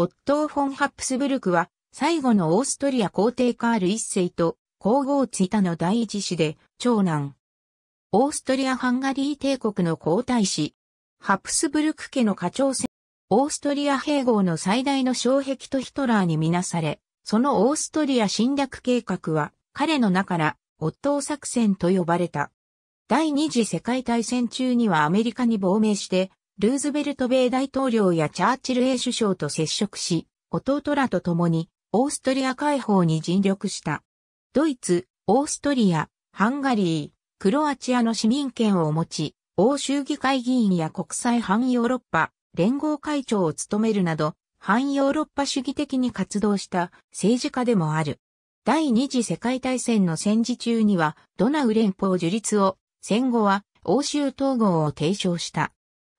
オットー・フォン・ハプスブルクは、最後のオーストリア皇帝カール一世と皇后ツィタの第一子で、長男。オーストリア・ハンガリー帝国の皇太子。ハプスブルク家の家長戦。オーストリア併合の最大の障壁とヒトラーにみなされ、そのオーストリア侵略計画は、彼の名から、オットー作戦と呼ばれた。第二次世界大戦中にはアメリカに亡命して、ルーズベルト米大統領やチャーチル A 首相と接触し、弟らと共にオーストリア解放に尽力した。ドイツ、オーストリア、ハンガリー、クロアチアの市民権を持ち、欧州議会議員や国際反ヨーロッパ連合会長を務めるなど、反ヨーロッパ主義的に活動した政治家でもある。第二次世界大戦の戦時中にはドナウ連邦樹立を、戦後は欧州統合を提唱した。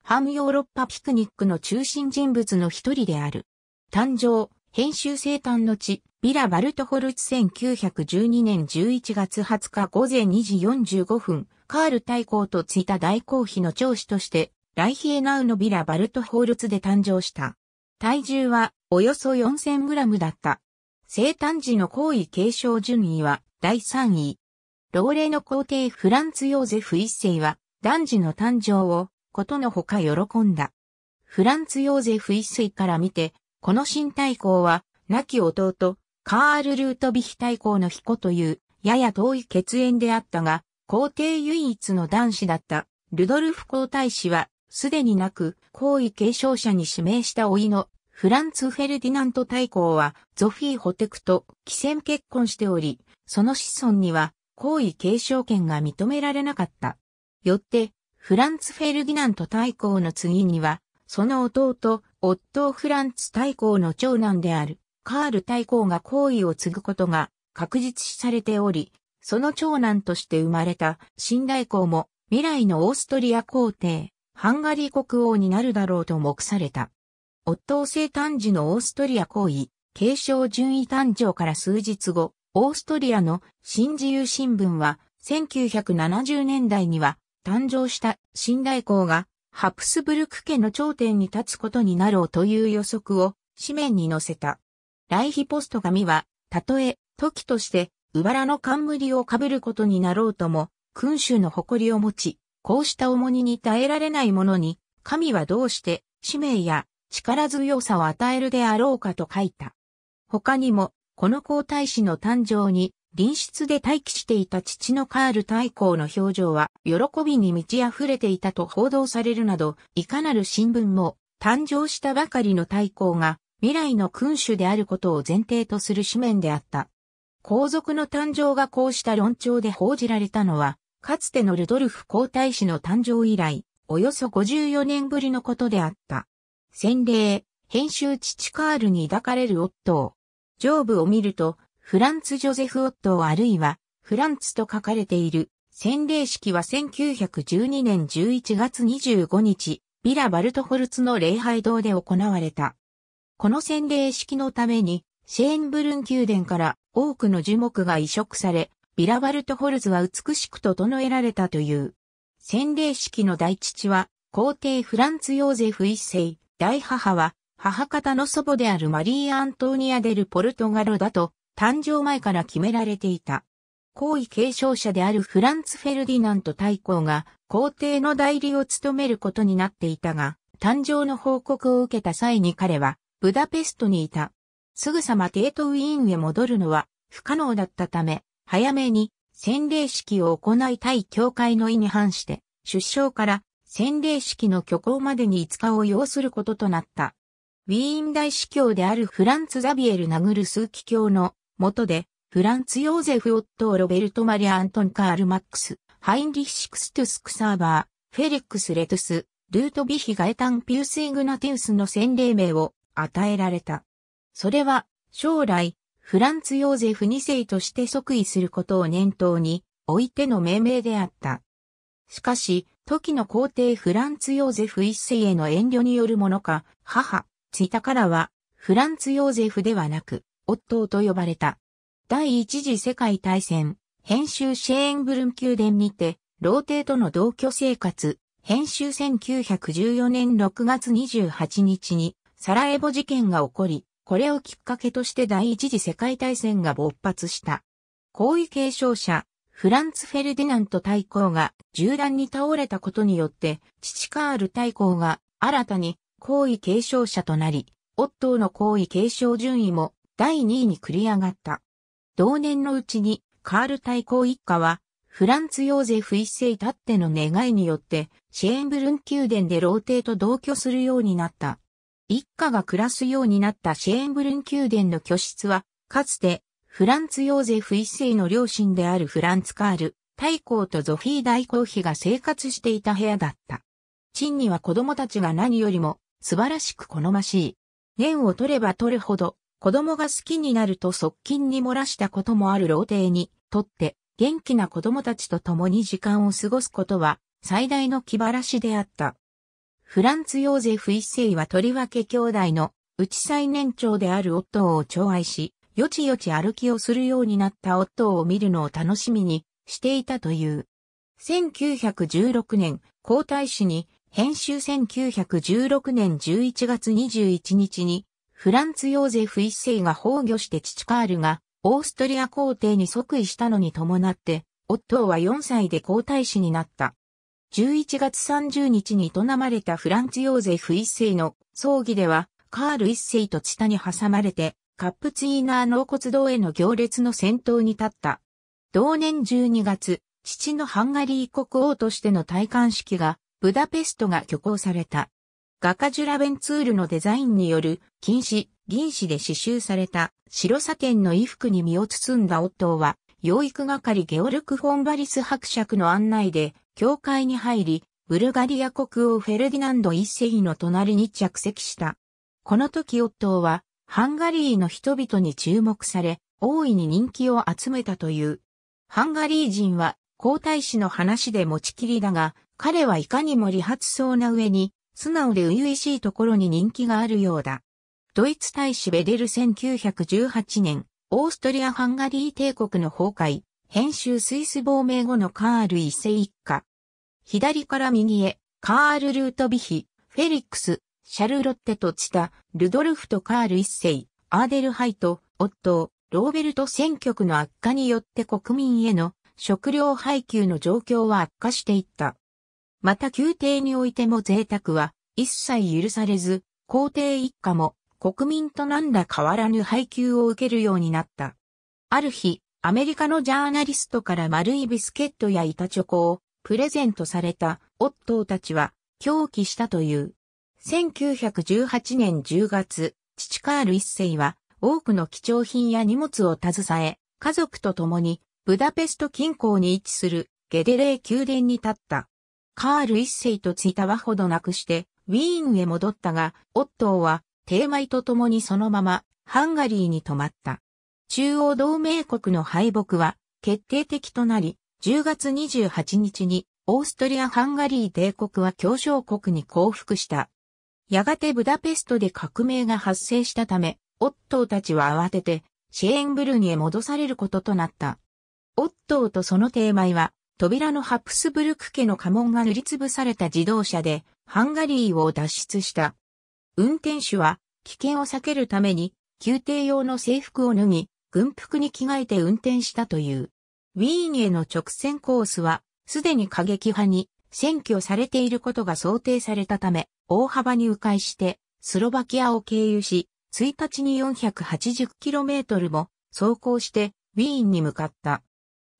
ハムヨーロッパピクニックの中心人物の一人である。誕生、編集生誕の地、ビラ・バルトホルツ1912年11月20日午前2時45分、カール大公とついた大公妃の長子として、ライヒエナウのビラ・バルトホルツで誕生した。体重はおよそ4 0 0 0ムだった。生誕時の皇位継承順位は第3位。老齢の皇帝フランツ・ヨーゼフ一世は男児の誕生をことのほか喜んだ。フランツ・ヨーゼフ一世から見て、この新大公は、亡き弟、カール・ルートビヒ大公の彦という、やや遠い血縁であったが、皇帝唯一の男子だった、ルドルフ皇太子は、すでになく、皇位継承者に指名した甥の、フランツ・フェルディナント大公は、ゾフィー・ホテクと、既戦結婚しており、その子孫には、皇位継承権が認められなかった。よって、フランツ・フェルディナント大公の次には、その弟、夫フランツ大公の長男である、カール大公が皇位を継ぐことが確実視されており、その長男として生まれた新大公も未来のオーストリア皇帝、ハンガリー国王になるだろうと目された。夫を生誕時のオーストリア皇位、継承順位誕生から数日後、オーストリアの新自由新聞は1970年代には誕生した新大公がハプスブルク家の頂点に立つことになろうという予測を紙面に載せた。ライヒポスト神は、たとえ時としてラの冠をかぶることになろうとも、君主の誇りを持ち、こうした重荷に耐えられないものに、神はどうして使命や力強さを与えるであろうかと書いた。他にも、この皇太子の誕生に隣室で待機していた父のカール大公の表情は喜びに満ち溢れていたと報道されるなど、いかなる新聞も誕生したばかりの大公が未来の君主であることを前提とする紙面であった。皇族の誕生がこうした論調で報じられたのは、かつてのルドルフ皇太子の誕生以来、およそ54年ぶりのことであった。洗礼、編集父カールに抱かれる夫を、上部を見ると、フランツ・ジョゼフ・オットーあるいは、フランツと書かれている、洗礼式は1912年11月25日、ビラ・バルトホルツの礼拝堂で行われた。この洗礼式のために、シェーンブルン宮殿から多くの樹木が移植され、ビラ・バルトホルツは美しく整えられたという。洗礼式の大父は、皇帝フランツ・ヨーゼフ一世、大母は、母方の祖母であるマリー・アントーニア・デル・ポルトガロだと誕生前から決められていた。皇位継承者であるフランツ・フェルディナント大公が皇帝の代理を務めることになっていたが、誕生の報告を受けた際に彼はブダペストにいた。すぐさま帝都ウィーンへ戻るのは不可能だったため、早めに洗礼式を行いたい教会の意に反して、出生から洗礼式の挙行までに5日を要することとなった。ウィーン大司教であるフランツ・ザビエル・ナグル枢機卿の元で、フランツ・ヨーゼフ・オットロベルト・マリ・アントン・カール・マックス、ハインリッシクストゥスクサーバー、フェリックス・レトゥス、ルート・ビヒ・ガエタン・ピュース・イグナティウスの洗礼名を与えられた。それは、将来、フランツ・ヨーゼフ2世として即位することを念頭に、おいての命名であった。しかし、時の皇帝フランツ・ヨーゼフ1世への遠慮によるものか、母、ツイタからは、フランツ・ヨーゼフではなく、オットーと呼ばれた。第一次世界大戦、編集シェーンブルン宮殿にて、老帝との同居生活、編集1914年6月28日に、サラエボ事件が起こり、これをきっかけとして第一次世界大戦が勃発した。皇位継承者、フランツ・フェルディナント大公が銃弾に倒れたことによって、父カール大公が新たに皇位継承者となり、オットーの皇位継承順位も第2位に繰り上がった。同年のうちにカール大公一家はフランツ・ヨーゼフ一世たっての願いによってシェーンブルン宮殿で老帝と同居するようになった。一家が暮らすようになったシェーンブルン宮殿の居室はかつてフランツ・ヨーゼフ一世の両親であるフランツ・カール、大公とゾフィー大公妃が生活していた部屋だった。チンには子供たちが何よりも素晴らしく好ましい。年を取れば取るほど子供が好きになると側近に漏らしたこともある老帝にとって、元気な子供たちと共に時間を過ごすことは、最大の気晴らしであった。フランツ・ヨーゼフ一世はとりわけ兄弟のうち最年長である夫を寵愛し、よちよち歩きをするようになった夫を見るのを楽しみにしていたという。1916年、皇太子に、編集1916年11月21日に、フランツ・ヨーゼフ一世が崩御して父カールが、オーストリア皇帝に即位したのに伴って、夫は4歳で皇太子になった。11月30日に営まれたフランツ・ヨーゼフ一世の葬儀では、カール一世とチタに挟まれて、カップツイーナー納骨堂への行列の先頭に立った。同年12月、父のハンガリー国王としての戴冠式が、ブダペストが挙行された。画家ジュラベンツールのデザインによる金止。銀紙で刺繍された白砂剣の衣服に身を包んだ夫は、養育係ゲオルク・フォンバリス伯爵の案内で、教会に入り、ブルガリア国王フェルディナンド一世の隣に着席した。この時夫は、ハンガリーの人々に注目され、大いに人気を集めたという。ハンガリー人は、皇太子の話で持ちきりだが、彼はいかにも理髪そうな上に、素直で初々しいところに人気があるようだ。ドイツ大使ベデル1918年、オーストリア・ハンガリー帝国の崩壊、編集スイス亡命後のカール一世一家。左から右へ、カール・ルートビヒ、フェリックス、シャルロッテとチタ、ルドルフとカール一世、アーデルハイト、オットー、ローベルト選挙区の悪化によって国民への食料配給の状況は悪化していった。また宮廷においても贅沢は一切許されず、皇帝一家も国民と何ら変わらぬ配給を受けるようになった。ある日、アメリカのジャーナリストから丸いビスケットや板チョコをプレゼントされた夫たちは狂気したという。1918年10月、父カール一世は多くの貴重品や荷物を携え、家族と共にブダペスト近郊に位置するゲデレー宮殿に立った。カール一世とツいタ和ほどなくして、ウィーンへ戻ったが、オットーは、マイと共にそのまま、ハンガリーに泊まった。中央同盟国の敗北は、決定的となり、10月28日に、オーストリア・ハンガリー帝国は協商国に降伏した。やがてブダペストで革命が発生したため、オットーたちは慌てて、シェーンブルンへ戻されることとなった。オットーとそのマイは、扉のハプスブルク家の家紋が塗りつぶされた自動車でハンガリーを脱出した。運転手は危険を避けるために宮廷用の制服を脱ぎ、軍服に着替えて運転したという。ウィーンへの直線コースはすでに過激派に占拠されていることが想定されたため、大幅に迂回してスロバキアを経由し、1日に 480km も走行してウィーンに向かった。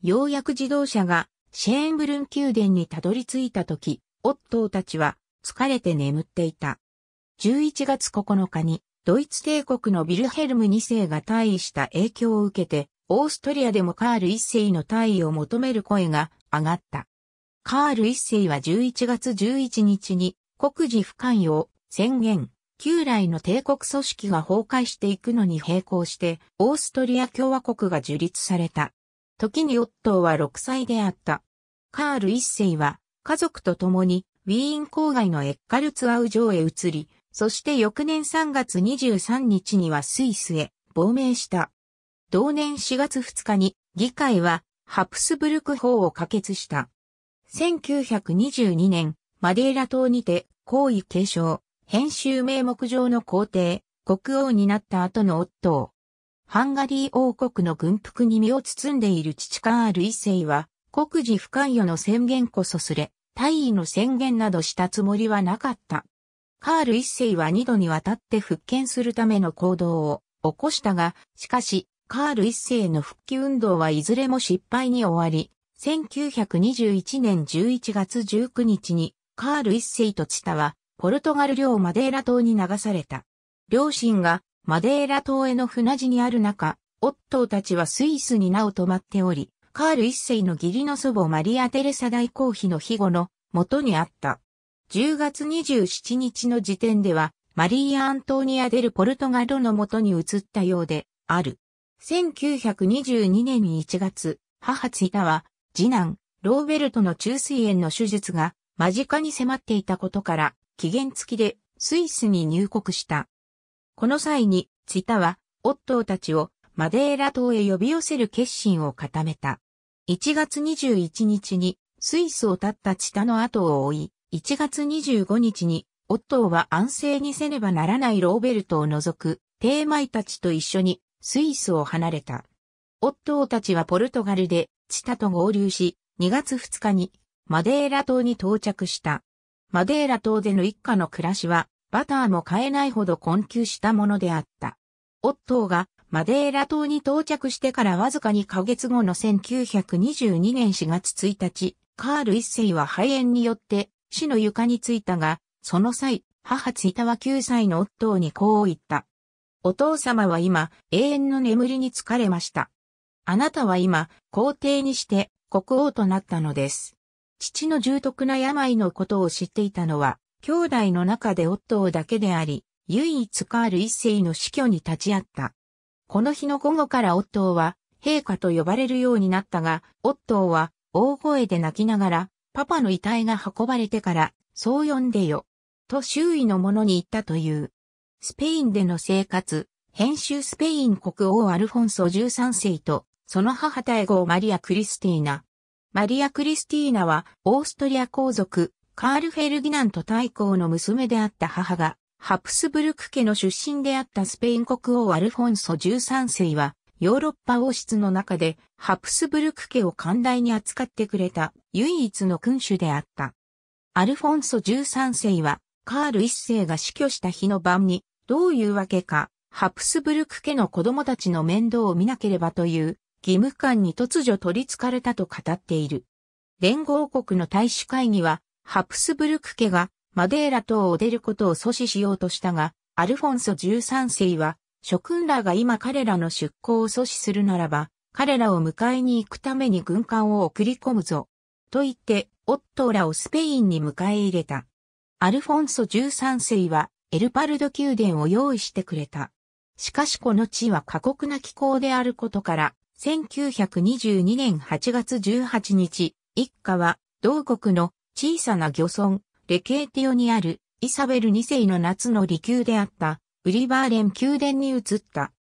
ようやく自動車がシェーンブルン宮殿にたどり着いた時、オットーたちは疲れて眠っていた。11月9日にドイツ帝国のビルヘルム2世が退位した影響を受けて、オーストリアでもカール1世の退位を求める声が上がった。カール1世は11月11日に国事不寛容宣言、旧来の帝国組織が崩壊していくのに並行して、オーストリア共和国が樹立された。時にオットーは6歳であった。カール一世は家族と共にウィーン郊外のエッカルツアウ城へ移り、そして翌年3月23日にはスイスへ亡命した。同年4月2日に議会はハプスブルク法を可決した。1922年、マデーラ島にて、皇位継承、編集名目上の皇帝、国王になった後の夫を、ハンガリー王国の軍服に身を包んでいる父カール一世は、国事不関与の宣言こそすれ、大尉の宣言などしたつもりはなかった。カール一世は二度にわたって復権するための行動を起こしたが、しかし、カール一世の復帰運動はいずれも失敗に終わり、1921年11月19日に、カール一世とツタは、ポルトガル領マデーラ島に流された。両親がマデーラ島への船地にある中、オットーたちはスイスに名を止まっており、カール一世の義理の祖母マリア・テレサ大公妃の庇護の元にあった。10月27日の時点では、マリーア・アントーニア・デル・ポルトガルの元に移ったようである。1922年1月、母ツイタは、次男、ローベルトの中水炎の手術が間近に迫っていたことから、期限付きでスイスに入国した。この際に、チタは、オットーたちをマデーラ島へ呼び寄せる決心を固めた。1月21日に、スイスを立ったチタの後を追い、1月25日に、オットーは安静にせねばならないローベルトを除く、テーマイたちと一緒に、スイスを離れた。オットーたちはポルトガルで、チタと合流し、2月2日に、マデーラ島に到着した。マデーラ島での一家の暮らしは、バターも買えないほど困窮したものであった。オットーがマデーラ島に到着してからわずか2ヶ月後の1922年4月1日、カール一世は肺炎によって死の床についたが、その際、母ツイタは9歳のオットーにこう言った。お父様は今、永遠の眠りに疲れました。あなたは今、皇帝にして国王となったのです。父の重篤な病のことを知っていたのは、兄弟の中で夫だけであり、唯一カール一世の死去に立ち会った。この日の午後から夫は、陛下と呼ばれるようになったが、夫は、大声で泣きながら、パパの遺体が運ばれてから、そう呼んでよ。と周囲の者に言ったという。スペインでの生活、編集スペイン国王アルフォンソ13世と、その母対号マリア・クリスティーナ。マリア・クリスティーナは、オーストリア皇族、カール・フェルギナント大公の娘であった母が、ハプスブルク家の出身であったスペイン国王アルフォンソ13世は、ヨーロッパ王室の中で、ハプスブルク家を寛大に扱ってくれた唯一の君主であった。アルフォンソ13世は、カール1世が死去した日の晩に、どういうわけか、ハプスブルク家の子供たちの面倒を見なければという義務感に突如取り憑かれたと語っている。連合国の大使会議はハプスブルク家がマデーラ島を出ることを阻止しようとしたが、アルフォンソ13世は、諸君らが今彼らの出港を阻止するならば、彼らを迎えに行くために軍艦を送り込むぞ。と言って、オットーらをスペインに迎え入れた。アルフォンソ13世は、エルパルド宮殿を用意してくれた。しかしこの地は過酷な気候であることから、1922年8月18日、一家は同国の小さな漁村、レケーティオにあるイサベル2世の夏の離宮であったウリバーレン宮殿に移った。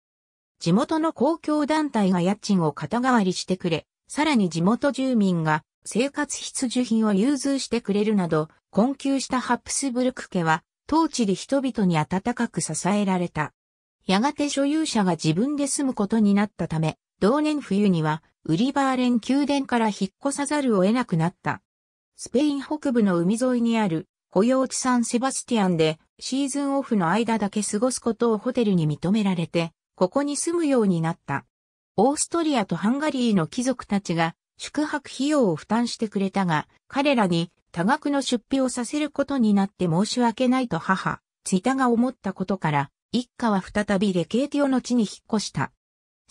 地元の公共団体が家賃を肩代わりしてくれ、さらに地元住民が生活必需品を融通してくれるなど、困窮したハプスブルク家は、当地で人々に温かく支えられた。やがて所有者が自分で住むことになったため、同年冬には、ウリバーレン宮殿から引っ越さざるを得なくなった。スペイン北部の海沿いにある、保養地サンセバスティアンで、シーズンオフの間だけ過ごすことをホテルに認められて、ここに住むようになった。オーストリアとハンガリーの貴族たちが宿泊費用を負担してくれたが、彼らに多額の出費をさせることになって申し訳ないと母、ツイタが思ったことから、一家は再びレケーティオの地に引っ越した。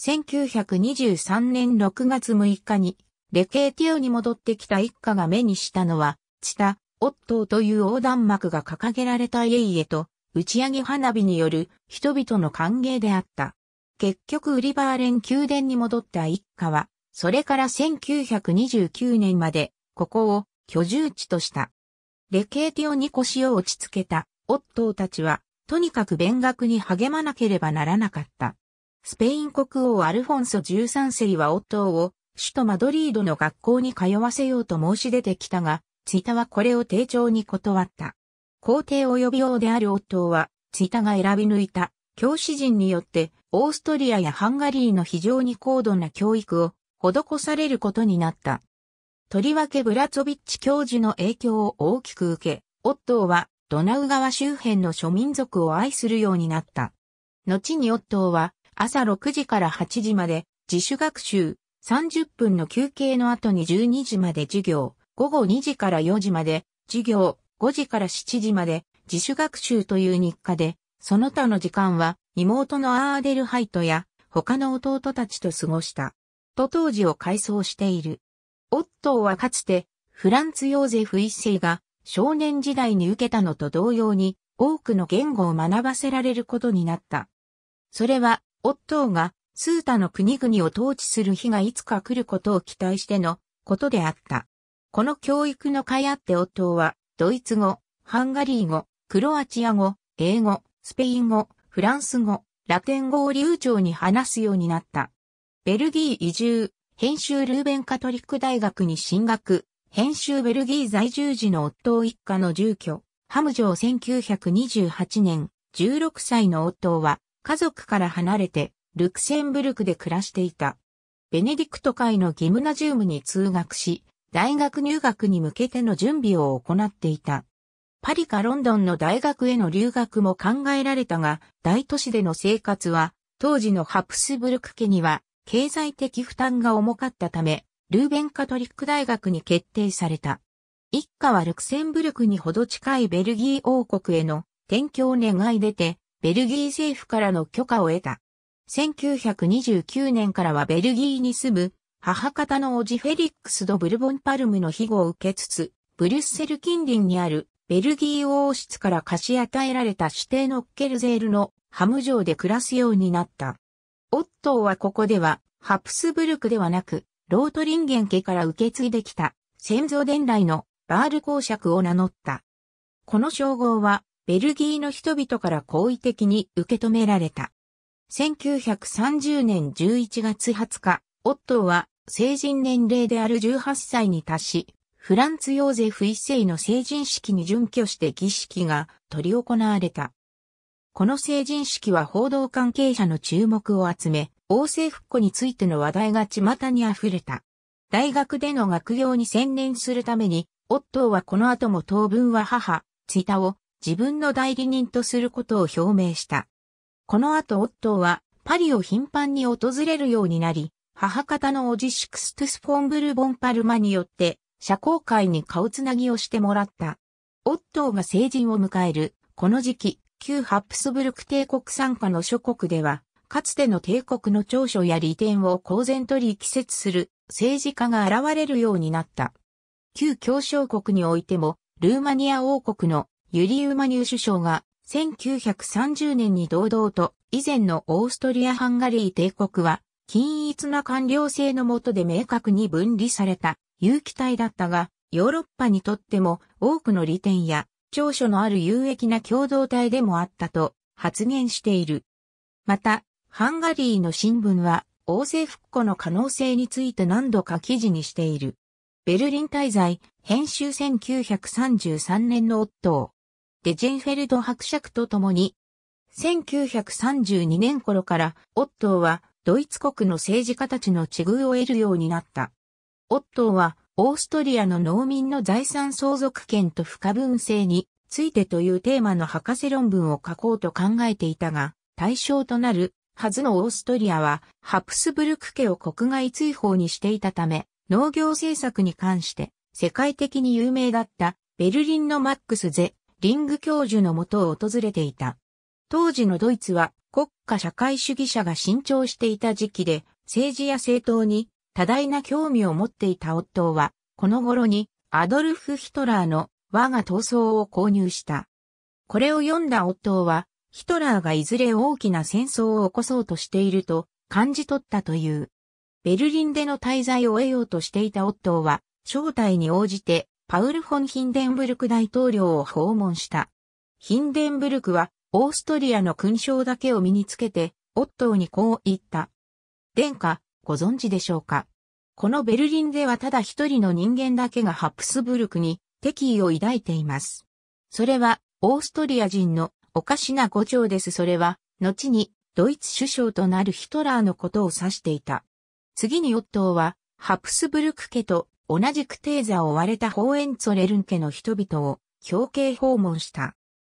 1923年6月6日にレケーティオに戻ってきた一家が目にしたのは、チタ、オットーという横断幕が掲げられた家々と、打ち上げ花火による人々の歓迎であった。結局ウリバーレン宮殿に戻った一家は、それから1929年まで、ここを居住地とした。レケーティオに腰を落ち着けた、オットーたちは、とにかく勉学に励まなければならなかった。スペイン国王アルフォンソ13世はオットーを首都マドリードの学校に通わせようと申し出てきたが、ツイタはこれを丁重に断った。皇帝及び王である夫は、ツイタが選び抜いた教師陣によって、オーストリアやハンガリーの非常に高度な教育を施されることになった。とりわけブラツォビッチ教授の影響を大きく受け、夫はドナウ川周辺の諸民族を愛するようになった。後に夫は朝6時から8時まで自主学習、30分の休憩の後に12時まで授業、午後2時から4時まで授業、5時から7時まで自主学習という日課で、その他の時間は妹のアーデルハイトや他の弟たちと過ごした。と当時を回想している。オットーはかつてフランツ・ヨーゼフ一世が少年時代に受けたのと同様に多くの言語を学ばせられることになった。それは、オットーがスータの国々を統治する日がいつか来ることを期待してのことであった。この教育の会あって夫は、ドイツ語、ハンガリー語、クロアチア語、英語、スペイン語、フランス語、ラテン語を流暢に話すようになった。ベルギー移住、編集ルーベンカトリック大学に進学、編集ベルギー在住時の夫一家の住居、ハム城1928年、16歳の夫は家族から離れてルクセンブルクで暮らしていた。ベネディクト会のギムナジウムに通学し、大学入学に向けての準備を行っていた。パリかロンドンの大学への留学も考えられたが、大都市での生活は、当時のハプスブルク家には、経済的負担が重かったため、ルーベンカトリック大学に決定された。一家はルクセンブルクにほど近いベルギー王国への転居を願い出て、ベルギー政府からの許可を得た。1929年からはベルギーに住む母方のおじフェリックス・ド・ブルボン・パルムの庇護を受けつつ、ブリュッセル近隣にあるベルギー王室から貸し与えられた指定のケルゼールのハム城で暮らすようになった。オットーはここではハプスブルクではなく、ロートリンゲン家から受け継いできた先祖伝来のバール公爵を名乗った。この称号はベルギーの人々から好意的に受け止められた。1930年11月20日、オットーは成人年齢である18歳に達し、フランツ・ヨーゼフ一世の成人式に準拠して儀式が執り行われた。この成人式は報道関係者の注目を集め、王政復古についての話題が巷に溢れた。大学での学業に専念するために、オットーはこの後も当分は母、ツイタを自分の代理人とすることを表明した。この後オットーはパリを頻繁に訪れるようになり、母方のオジシクストゥス・フォンブル・ボンパルマによって社交界に顔つなぎをしてもらった。オットーが成人を迎える、この時期、旧ハプスブルク帝国参加の諸国では、かつての帝国の長所や利点を公然と力説する政治家が現れるようになった。旧協商国においても、ルーマニア王国のユリウマニュ首相が1930年に堂々と以前のオーストリア・ハンガリー帝国は均一な官僚制の下で明確に分離された有機体だったが、ヨーロッパにとっても多くの利点や長所のある有益な共同体でもあったと発言している。また、ハンガリーの新聞は王政復古の可能性について何度か記事にしている。ベルリン滞在、編集1933年の夫デジェンフェルド伯爵と共に、1932年頃から、オットーは、ドイツ国の政治家たちの地遇を得るようになった。オットーは、オーストリアの農民の財産相続権と不可分性についてというテーマの博士論文を書こうと考えていたが、対象となるはずのオーストリアは、ハプスブルク家を国外追放にしていたため、農業政策に関して、世界的に有名だった、ベルリンのマックス・ゼ・リング教授のもとを訪れていた。当時のドイツは国家社会主義者が伸長していた時期で政治や政党に多大な興味を持っていた夫は、この頃にアドルフ・ヒトラーの我が闘争を購入した。これを読んだ夫は、ヒトラーがいずれ大きな戦争を起こそうとしていると感じ取ったという。ベルリンでの滞在を得ようとしていた夫は、招待に応じてパウル・フォン・ヒンデンブルク大統領を訪問した。ヒンデンブルクは、オーストリアの勲章だけを身につけて、オットーにこう言った。殿下、ご存知でしょうかこのベルリンではただ一人の人間だけがハプスブルクに敵意を抱いています。それは、オーストリア人のおかしな誤調です。それは、後に、ドイツ首相となるヒトラーのことを指していた。次にオットーは、ハプスブルク家と同じくテーザを追われたホーエンツォレルン家の人々を表敬訪問した。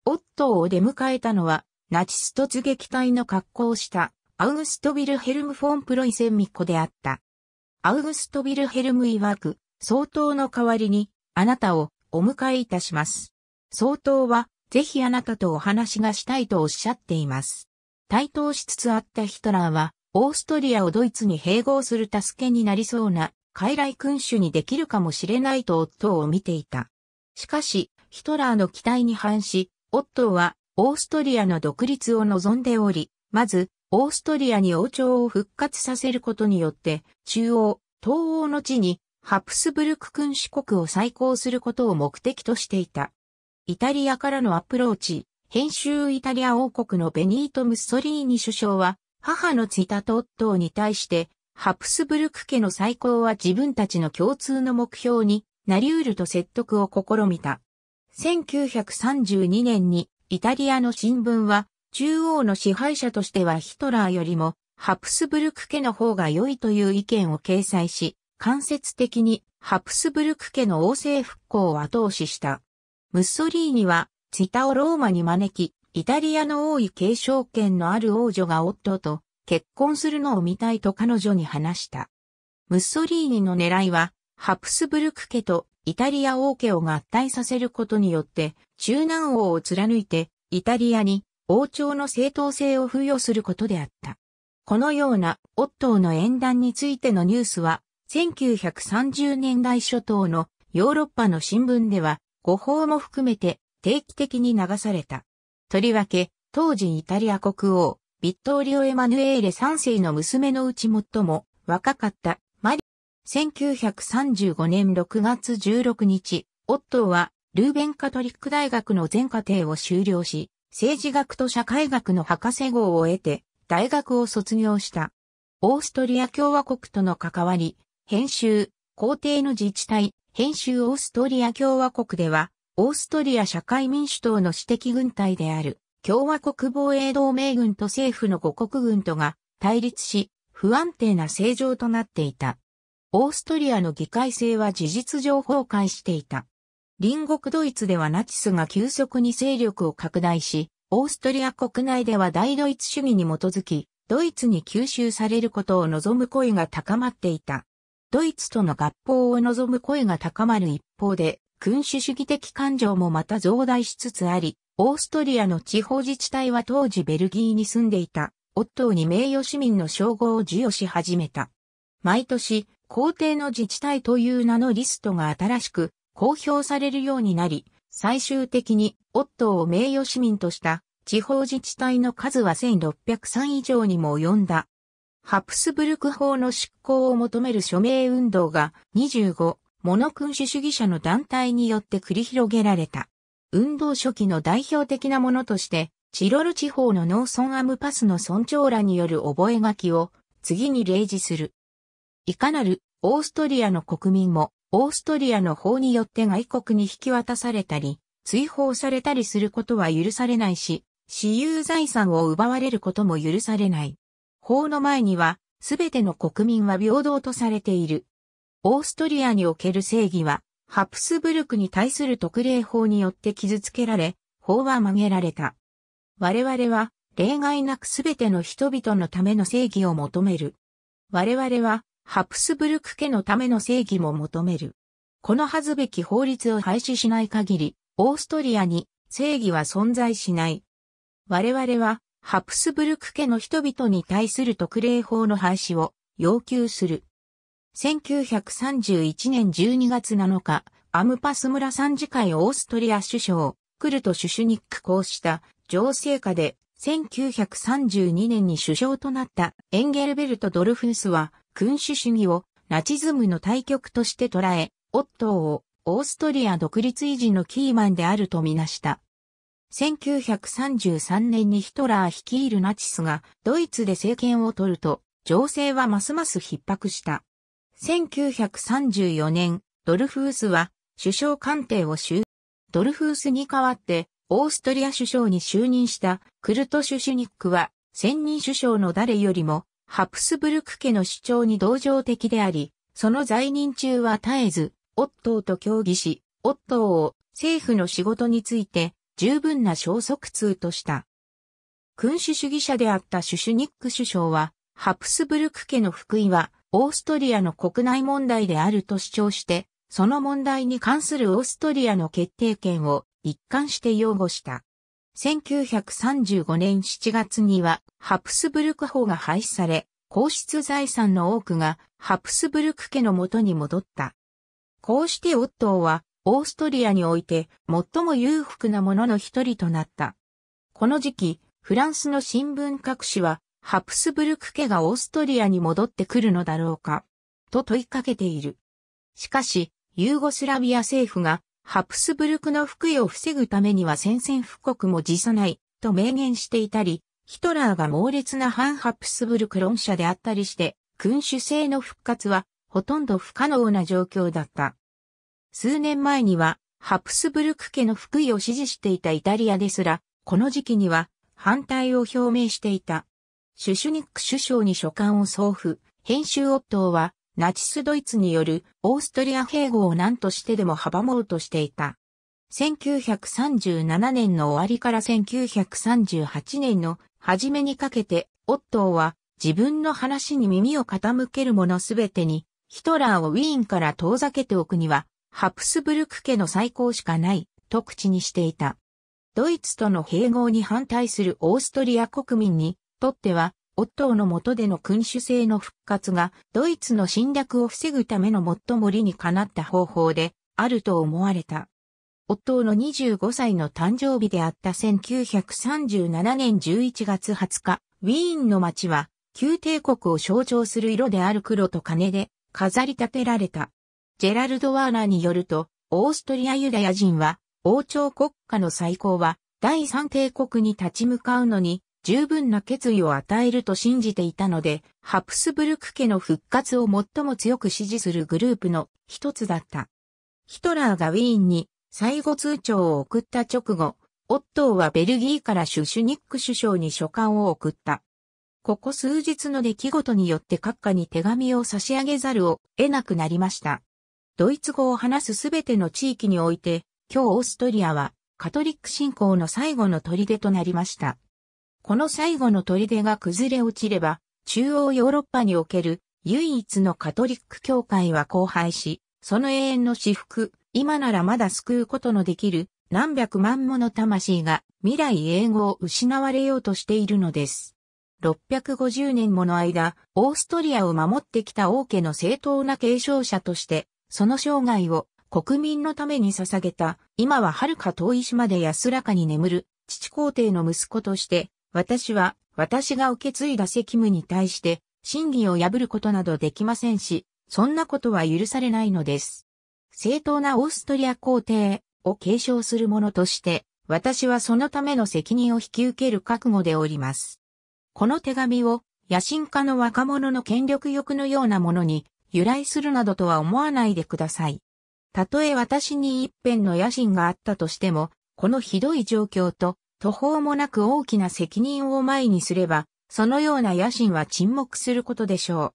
オットーを出迎えたのは、ナチス突撃隊の格好をしたアウグスト・ビルヘルム・フォン・プロイセンミコであった。アウグスト・ビルヘルム曰く、総統の代わりに、あなたをお迎えいたします。総統は、ぜひあなたとお話がしたいとおっしゃっています。台頭しつつあったヒトラーは、オーストリアをドイツに併合する助けになりそうな傀儡君主にできるかもしれないと夫を見ていた。しかし、ヒトラーの期待に反し、夫はオーストリアの独立を望んでおり、まず、オーストリアに王朝を復活させることによって、中央、東欧の地に、ハプスブルク君主国を再興することを目的としていた。イタリアからのアプローチ、編集イタリア王国のベニート・ムッソリーニ首相は、母のツイタと夫に対して、ハプスブルク家の再興は自分たちの共通の目標になり得ると説得を試みた。1932年にイタリアの新聞は中央の支配者としてはヒトラーよりもハプスブルク家の方が良いという意見を掲載し、間接的にハプスブルク家の王政復興を後押しした。ムッソリーニはツィタをローマに招き、イタリアの王位継承権のある王女が夫と結婚するのを見たいと彼女に話した。ムッソリーニの狙いは、ハプスブルク家とイタリア王家を合体させることによって、中南王を貫いて、イタリアに王朝の正当性を付与することであった。このようなオットーの演談についてのニュースは、1930年代初頭のヨーロッパの新聞では、誤報も含めて定期的に流された。とりわけ、当時イタリア国王、ビットーリオ・エマヌエーレ3世の娘のうち最も若かったマリ。1935年6月16日、オットーはルーベンカトリック大学の全課程を修了し、政治学と社会学の博士号を得て、大学を卒業した。オーストリア共和国との関わり、編集、皇帝の自治体、編集オーストリア共和国では、オーストリア社会民主党の私的軍隊である。共和国防衛同盟軍と政府の五国軍とが対立し、不安定な政情となっていた。オーストリアの議会制は事実上崩壊していた。隣国ドイツではナチスが急速に勢力を拡大し、オーストリア国内では大ドイツ主義に基づき、ドイツに吸収されることを望む声が高まっていた。ドイツとの合法を望む声が高まる一方で、君主主義的感情もまた増大しつつあり、オーストリアの地方自治体は当時ベルギーに住んでいた、オットーに名誉市民の称号を授与し始めた。毎年、皇帝の自治体という名のリストが新しく公表されるようになり、最終的にオットーを名誉市民とした地方自治体の数は1603以上にも及んだ。ハプスブルク法の執行を求める署名運動が25、モノ君主主義者の団体によって繰り広げられた。運動初期の代表的なものとして、チロル地方の農村アムパスの村長らによる覚書を次に例示する。いかなるオーストリアの国民もオーストリアの法によって外国に引き渡されたり、追放されたりすることは許されないし、私有財産を奪われることも許されない。法の前には、すべての国民は平等とされている。オーストリアにおける正義は、ハプスブルクに対する特例法によって傷つけられ、法は曲げられた。我々は、例外なくすべての人々のための正義を求める。我々は、ハプスブルク家のための正義も求める。この恥ずべき法律を廃止しない限り、オーストリアに正義は存在しない。我々は、ハプスブルク家の人々に対する特例法の廃止を要求する。1931年12月7日、アムパス村参事会オーストリア首相、クルト・シュシュニックこうした情勢下で、1932年に首相となったエンゲルベルト・ドルフースは、君主主義をナチズムの対極として捉え、オットーをオーストリア独立維持のキーマンであるとみなした。1933年にヒトラー率いるナチスがドイツで政権を取ると、情勢はますます逼迫した。1934年、ドルフースは首相官邸を襲、ドルフースに代わってオーストリア首相に就任したクルトシュ・シュニックは、専任首相の誰よりも、ハプスブルク家の主張に同情的であり、その在任中は絶えず、オットーと協議し、オットーを政府の仕事について十分な消息通とした。君主主義者であったシュシュニック首相は、ハプスブルク家の福井は、オーストリアの国内問題であると主張して、その問題に関するオーストリアの決定権を一貫して擁護した。1935年7月には、ハプスブルク法が廃止され、皇室財産の多くがハプスブルク家の元に戻った。こうしてオットーは、オーストリアにおいて最も裕福な者の一人となった。この時期、フランスの新聞各紙はハプスブルク家がオーストリアに戻ってくるのだろうか、と問いかけている。しかし、ユーゴスラビア政府が、ハプスブルクの福井を防ぐためには宣戦布告も辞さない、と明言していたり、ヒトラーが猛烈な反ハプスブルク論者であったりして、君主制の復活は、ほとんど不可能な状況だった。数年前には、ハプスブルク家の福井を支持していたイタリアですら、この時期には、反対を表明していた。シュシュニック首相に書簡を送付、編集オットーは、ナチスドイツによるオーストリア併合を何としてでも阻もうとしていた。1937年の終わりから1938年の初めにかけて、オットーは自分の話に耳を傾ける者すべてに、ヒトラーをウィーンから遠ざけておくには、ハプスブルク家の再興しかない、と口にしていた。ドイツとの併合に反対するオーストリア国民に、とっては、オットーの下での君主制の復活が、ドイツの侵略を防ぐための最も理にかなった方法で、あると思われた。オットーの25歳の誕生日であった1937年11月20日、ウィーンの街は、旧帝国を象徴する色である黒と金で飾り立てられた。ジェラルド・ワーナーによると、オーストリアユダヤ人は、王朝国家の再興は、第三帝国に立ち向かうのに、十分な決意を与えると信じていたので、ハプスブルク家の復活を最も強く支持するグループの一つだった。ヒトラーがウィーンに最後通帳を送った直後、オットーはベルギーからシュシュニック首相に書簡を送った。ここ数日の出来事によって閣下に手紙を差し上げざるを得なくなりました。ドイツ語を話すすべての地域において、今日オーストリアはカトリック信仰の最後の砦となりました。この最後の砦が崩れ落ちれば、中央ヨーロッパにおける唯一のカトリック教会は荒廃し、その永遠の私服、今ならまだ救うことのできる何百万もの魂が未来永劫を失われようとしているのです。650年もの間、オーストリアを守ってきた王家の正当な継承者として、その生涯を国民のために捧げた、今は遥か遠い島で安らかに眠る、父皇帝の息子として、私は、私が受け継いだ責務に対して、真偽を破ることなどできませんし、そんなことは許されないのです。正当なオーストリア皇帝を継承する者として、私はそのための責任を引き受ける覚悟でおります。この手紙を、野心家の若者の権力欲のようなものに由来するなどとは思わないでください。たとえ私に一辺の野心があったとしても、このひどい状況と途方もなく大きな責任を前にすれば、そのような野心は沈黙することでしょう。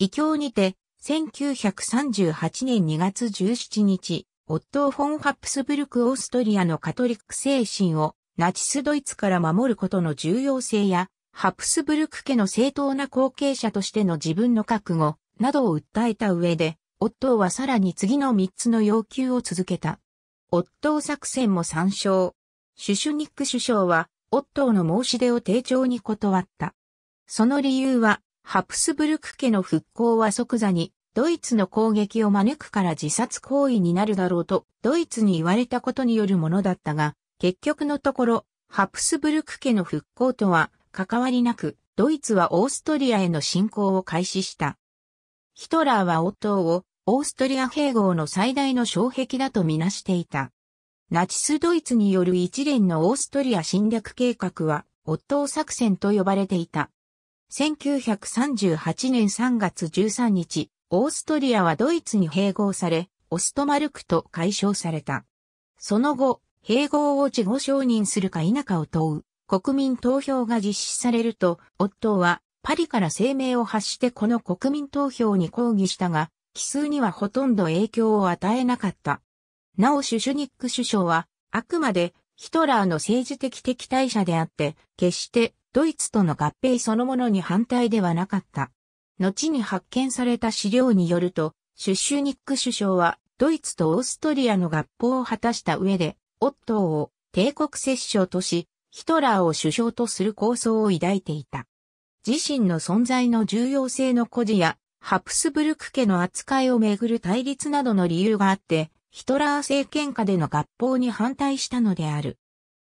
異教にて、1938年2月17日、オットー・フォン・ハプスブルク・オーストリアのカトリック精神をナチスドイツから守ることの重要性や、ハプスブルク家の正当な後継者としての自分の覚悟などを訴えた上で、オットーはさらに次の3つの要求を続けた。オットー作戦も参照。シュシュニック首相は、オットーの申し出を丁重に断った。その理由は、ハプスブルク家の復興は即座に、ドイツの攻撃を招くから自殺行為になるだろうと、ドイツに言われたことによるものだったが、結局のところ、ハプスブルク家の復興とは関わりなく、ドイツはオーストリアへの侵攻を開始した。ヒトラーはオットーをオーストリア併合の最大の障壁だとみなしていた。ナチスドイツによる一連のオーストリア侵略計画は、オットー作戦と呼ばれていた。1938年3月13日、オーストリアはドイツに併合され、オストマルクと解消された。その後、併合を自己承認するか否かを問う、国民投票が実施されると、オットーはパリから声明を発してこの国民投票に抗議したが、奇数にはほとんど影響を与えなかった。なおシュシュニック首相は、あくまでヒトラーの政治的敵対者であって、決してドイツとの合併そのものに反対ではなかった。後に発見された資料によると、シュシュニック首相は、ドイツとオーストリアの合併を果たした上で、オットーを帝国摂政とし、ヒトラーを首相とする構想を抱いていた。自身の存在の重要性の誇示や、ハプスブルク家の扱いをめぐる対立などの理由があって、ヒトラー政権下での合法に反対したのである。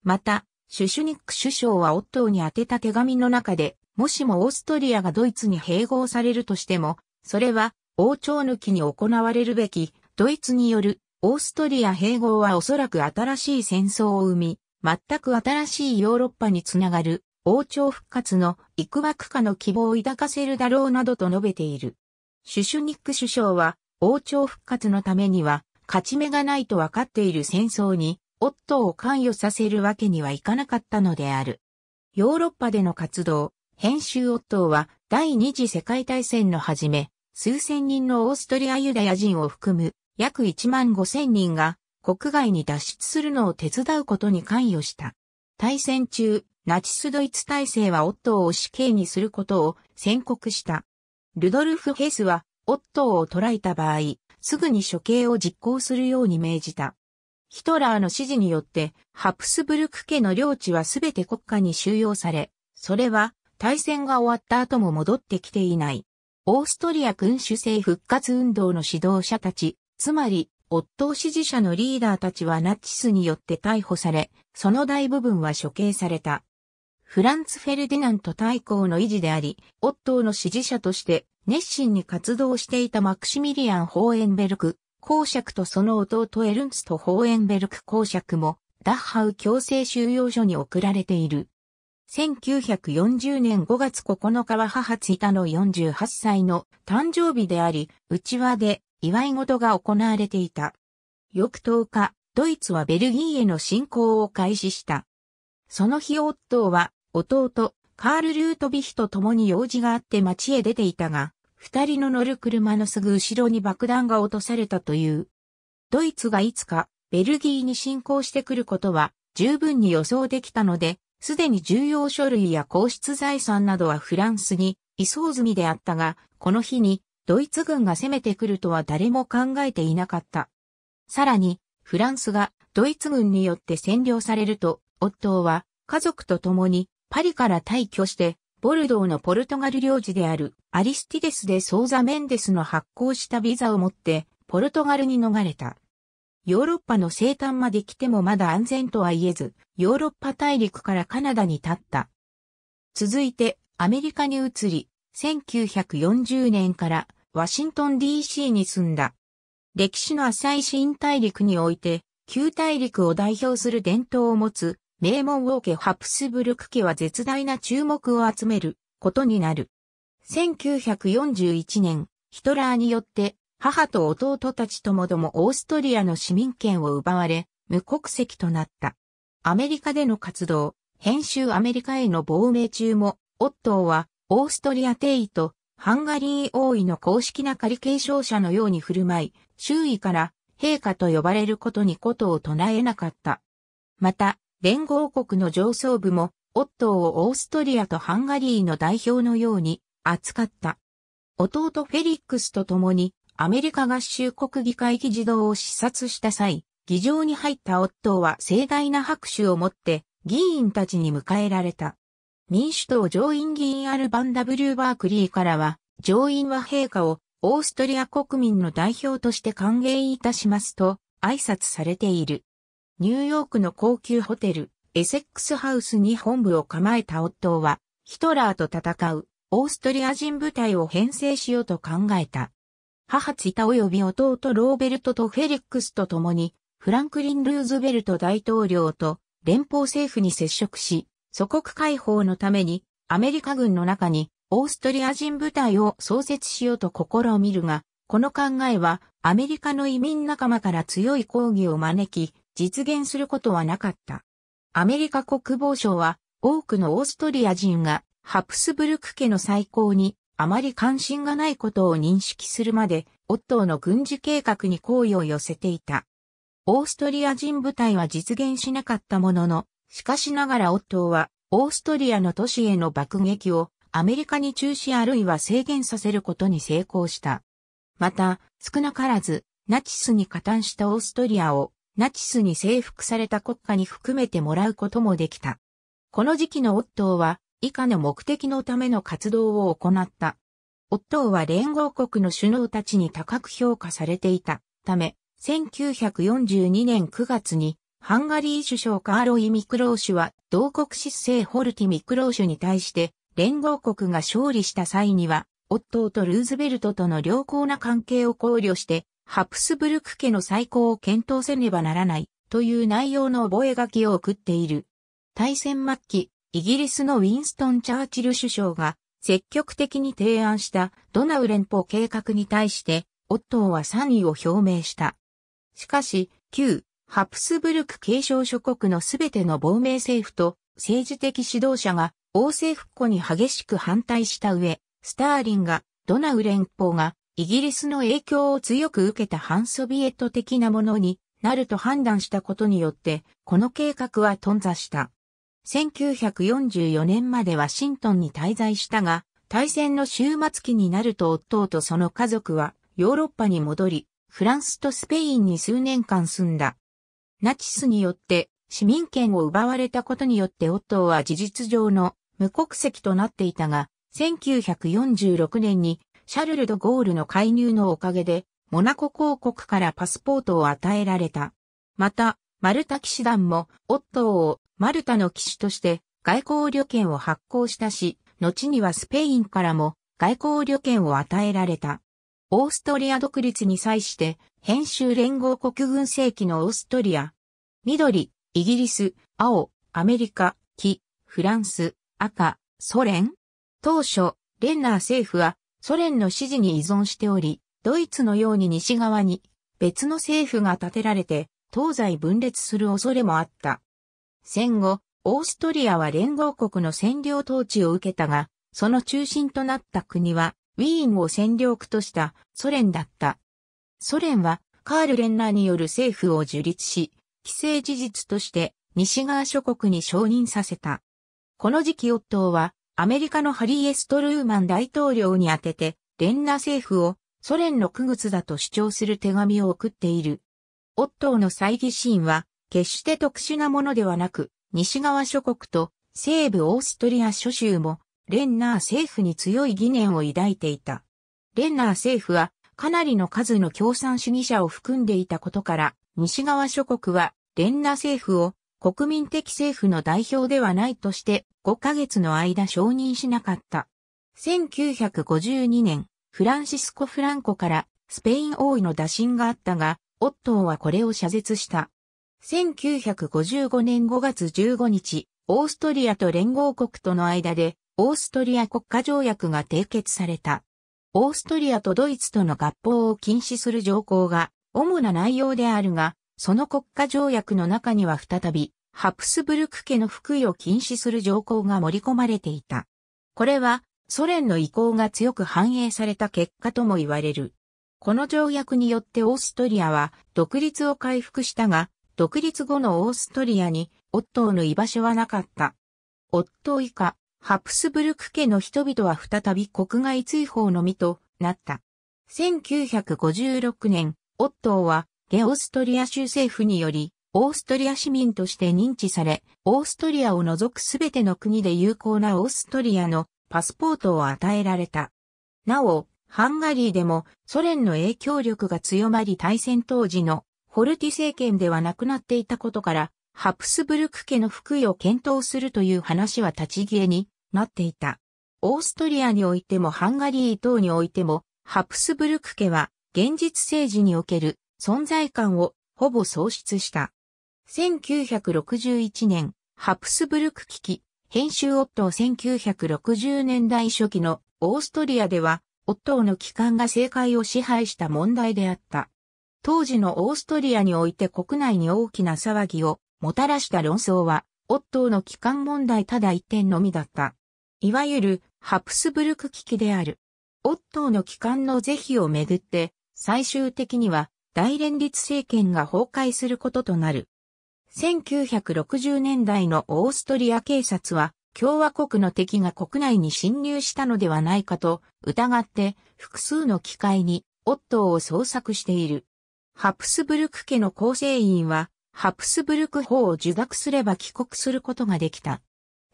また、シュシュニック首相はオットーに宛てた手紙の中で、もしもオーストリアがドイツに併合されるとしても、それは王朝抜きに行われるべき、ドイツによるオーストリア併合はおそらく新しい戦争を生み、全く新しいヨーロッパにつながる王朝復活の幾枠化の希望を抱かせるだろうなどと述べている。シュシュニック首相は王朝復活のためには勝ち目がないと分かっている戦争に、オットーを関与させるわけにはいかなかったのである。ヨーロッパでの活動、編集オットーは第二次世界大戦の初め、数千人のオーストリアユダヤ人を含む約1万5千人が国外に脱出するのを手伝うことに関与した。大戦中、ナチスドイツ体制はオットーを死刑にすることを宣告した。ルドルフ・ヘスはオットーを捕らえた場合、すぐに処刑を実行するように命じた。ヒトラーの指示によって、ハプスブルク家の領地はすべて国家に収容され、それは大戦が終わった後も戻ってきていない。オーストリア君主制復活運動の指導者たち、つまり、夫支持者のリーダーたちはナチスによって逮捕され、その大部分は処刑された。フランツ・フェルディナント大公の維持であり、オットーの支持者として熱心に活動していたマクシミリアン・ホーエンベルク公爵とその弟エルンスト・ホーエンベルク公爵もダッハウ強制収容所に送られている。1940年5月9日は母ツイタの48歳の誕生日であり、内輪で祝い事が行われていた。翌10日、ドイツはベルギーへの侵攻を開始した。その日オットーは弟、カール・ルートビヒと共に用事があって町へ出ていたが、二人の乗る車のすぐ後ろに爆弾が落とされたという。ドイツがいつかベルギーに侵攻してくることは十分に予想できたので、すでに重要書類や皇室財産などはフランスに移送済みであったが、この日にドイツ軍が攻めてくるとは誰も考えていなかった。さらに、フランスがドイツ軍によって占領されると、夫は家族と共にパリから退去して、ボルドーのポルトガル領事であるアリスティデスでソーザ・メンデスの発行したビザを持ってポルトガルに逃れた。ヨーロッパの西端まで来てもまだ安全とは言えず、ヨーロッパ大陸からカナダに立った。続いてアメリカに移り、1940年からワシントン DC に住んだ。歴史の浅い新大陸において、旧大陸を代表する伝統を持つ名門王家ハプスブルク家は絶大な注目を集めることになる。1941年、ヒトラーによって母と弟たちともどもオーストリアの市民権を奪われ、無国籍となった。アメリカでの活動、編集アメリカへの亡命中も、オットーはオーストリア帝位とハンガリー王位の公式な仮継承者のように振る舞い、周囲から陛下と呼ばれることにことを唱えなかった。また、連合国の上層部も、オットーをオーストリアとハンガリーの代表のように扱った。弟フェリックスと共にアメリカ合衆国議会議事堂を視察した際、議場に入ったオットーは盛大な拍手を持って議員たちに迎えられた。民主党上院議員アルバン・ダブーバークリーからは、上院は陛下をオーストリア国民の代表として歓迎いたしますと挨拶されている。ニューヨークの高級ホテル、エセックスハウスに本部を構えた夫は、ヒトラーと戦う、オーストリア人部隊を編成しようと考えた。母ツイタ及び弟ローベルトとフェリックスと共に、フランクリン・ルーズベルト大統領と連邦政府に接触し、祖国解放のためにアメリカ軍の中にオーストリア人部隊を創設しようと試みるが、この考えはアメリカの移民仲間から強い抗議を招き、実現することはなかった。アメリカ国防省は多くのオーストリア人がハプスブルク家の再興にあまり関心がないことを認識するまで、オットーの軍事計画に好意を寄せていた。オーストリア人部隊は実現しなかったものの、しかしながらオットーは、オーストリアの都市への爆撃をアメリカに中止あるいは制限させることに成功した。また、少なからず、ナチスに加担したオーストリアをナチスに征服された国家に含めてもらうこともできた。この時期のオットーは以下の目的のための活動を行った。オットーは連合国の首脳たちに高く評価されていたため、1942年9月にハンガリー首相カーロイ・ミクローシュは同国失政ホルティ・ミクローシュに対して連合国が勝利した際には、オットーとルーズベルトとの良好な関係を考慮してハプスブルク家の再興を検討せねばならないという内容の覚書を送っている。大戦末期、イギリスのウィンストン・チャーチル首相が積極的に提案したドナウ連邦計画に対して、オットーは賛意を表明した。しかし、旧ハプスブルク継承諸国のすべての亡命政府と政治的指導者が王政復古に激しく反対した上、スターリンがドナウ連邦がイギリスの影響を強く受けた反ソビエト的なものになると判断したことによって、この計画は頓挫した。1944年までワシントンに滞在したが、大戦の終末期になると夫とその家族はヨーロッパに戻り、フランスとスペインに数年間住んだ。ナチスによって市民権を奪われたことによって夫は事実上の無国籍となっていたが、1946年にシャルル・ド・ゴールの介入のおかげで、モナコ公国からパスポートを与えられた。また、マルタ騎士団も、オットーをマルタの騎士として外交旅券を発行したし、後にはスペインからも外交旅券を与えられた。オーストリア独立に際して、編集連合国軍政期のオーストリア、緑、イギリス、青、アメリカ、木、フランス、赤、ソ連当初、レンナー政府はソ連の支持に依存しており、ドイツのように西側に別の政府が建てられて東西分裂する恐れもあった。戦後、オーストリアは連合国の占領統治を受けたが、その中心となった国は、ウィーンを占領区としたソ連だった。ソ連は、カール・レンナーによる政府を樹立し、既成事実として西側諸国に承認させた。この時期夫は、アメリカのハリー・エスト・ルーマン大統領に宛てて、レンナ政府をソ連の区靴だと主張する手紙を送っている。オットーの猜疑心は、決して特殊なものではなく、西側諸国と西部オーストリア諸州も、レンナー政府に強い疑念を抱いていた。レンナー政府は、かなりの数の共産主義者を含んでいたことから、西側諸国は、レンナ政府を国民的政府の代表ではないとして5ヶ月の間承認しなかった。1952年、フランシスコ・フランコからスペイン王位の打診があったが、オットーはこれを謝絶した。1955年5月15日、オーストリアと連合国との間で、オーストリア国家条約が締結された。オーストリアとドイツとの合法を禁止する条項が主な内容であるが、その国家条約の中には再び、ハプスブルク家の服井を禁止する条項が盛り込まれていた。これはソ連の意向が強く反映された結果とも言われる。この条約によってオーストリアは独立を回復したが、独立後のオーストリアにオットーの居場所はなかった。オットー以下、ハプスブルク家の人々は再び国外追放の身となった。1956年、オットーはゲオーストリア州政府によりオーストリア市民として認知され、オーストリアを除くすべての国で有効なオーストリアのパスポートを与えられた。なお、ハンガリーでもソ連の影響力が強まり大戦当時のホルティ政権ではなくなっていたことから、ハプスブルク家の福位を検討するという話は立ち消えになっていた。オーストリアにおいてもハンガリー等においても、ハプスブルク家は現実政治における存在感をほぼ喪失した。1961年、ハプスブルク危機、編集オットー1960年代初期のオーストリアでは、オットーの機関が政界を支配した問題であった。当時のオーストリアにおいて国内に大きな騒ぎをもたらした論争は、オットーの機関問題ただ一点のみだった。いわゆる、ハプスブルク危機である。オットーの帰還の是非をめぐって、最終的には大連立政権が崩壊することとなる。1960年代のオーストリア警察は、共和国の敵が国内に侵入したのではないかと疑って複数の機会にオットーを捜索している。ハプスブルク家の構成員はハプスブルク法を受諾すれば帰国することができた。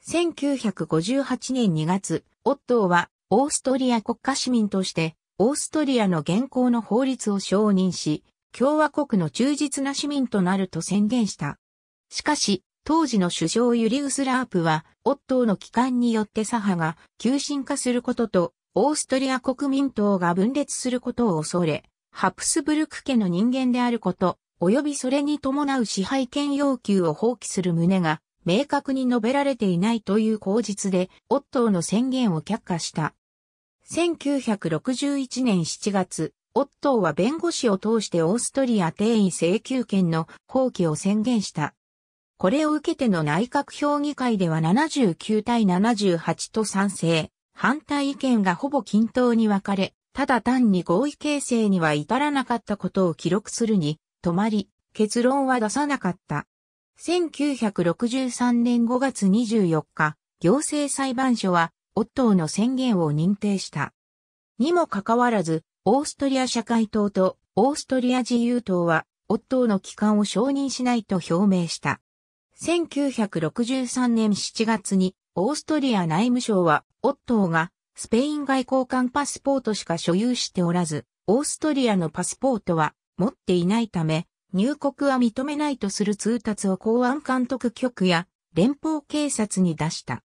1958年2月、オットーはオーストリア国家市民としてオーストリアの現行の法律を承認し、共和国の忠実な市民となると宣言した。しかし、当時の首相ユリウス・ラープは、オットーの帰還によって左派が急進化することと、オーストリア国民党が分裂することを恐れ、ハプスブルク家の人間であること、及びそれに伴う支配権要求を放棄する旨が、明確に述べられていないという口実で、オットーの宣言を却下した。1961年7月、オットーは弁護士を通してオーストリア定位請求権の放棄を宣言した。これを受けての内閣評議会では79対78と賛成、反対意見がほぼ均等に分かれ、ただ単に合意形成には至らなかったことを記録するに、止まり、結論は出さなかった。1963年5月24日、行政裁判所は、オットーの宣言を認定した。にもかかわらず、オーストリア社会党とオーストリア自由党は、オットーの帰還を承認しないと表明した。1963年7月にオーストリア内務省はオットーがスペイン外交官パスポートしか所有しておらず、オーストリアのパスポートは持っていないため、入国は認めないとする通達を公安監督局や連邦警察に出した。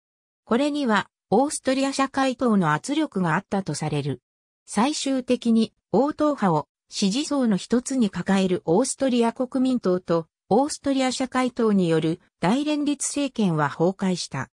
これにはオーストリア社会党の圧力があったとされる。最終的に応党派を支持層の一つに抱えるオーストリア国民党とオーストリア社会党による大連立政権は崩壊した。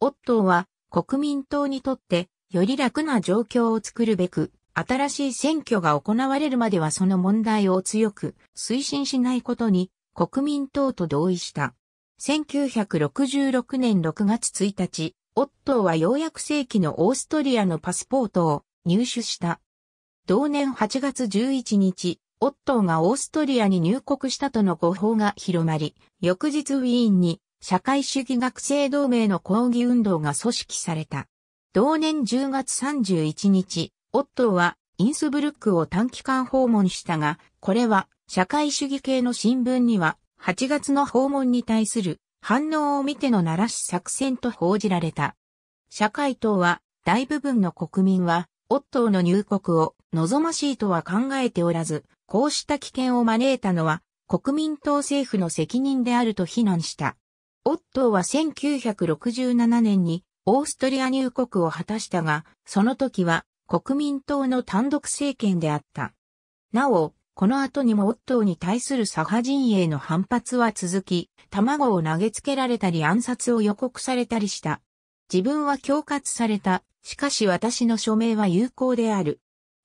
オットーは国民党にとってより楽な状況を作るべく、新しい選挙が行われるまではその問題を強く推進しないことに国民党と同意した。1966年6月1日、オットーはようやく正規のオーストリアのパスポートを入手した。同年8月11日、オットーがオーストリアに入国したとの誤報が広まり、翌日ウィーンに社会主義学生同盟の抗議運動が組織された。同年10月31日、オットーはインスブルックを短期間訪問したが、これは社会主義系の新聞には8月の訪問に対する反応を見ての鳴らし作戦と報じられた。社会党は大部分の国民はオットーの入国を望ましいとは考えておらず、こうした危険を招いたのは国民党政府の責任であると非難した。オットーは1967年にオーストリア入国を果たしたが、その時は国民党の単独政権であった。なお、この後にもオットーに対する左派陣営の反発は続き、卵を投げつけられたり暗殺を予告されたりした。自分は恐喝された。しかし私の署名は有効である。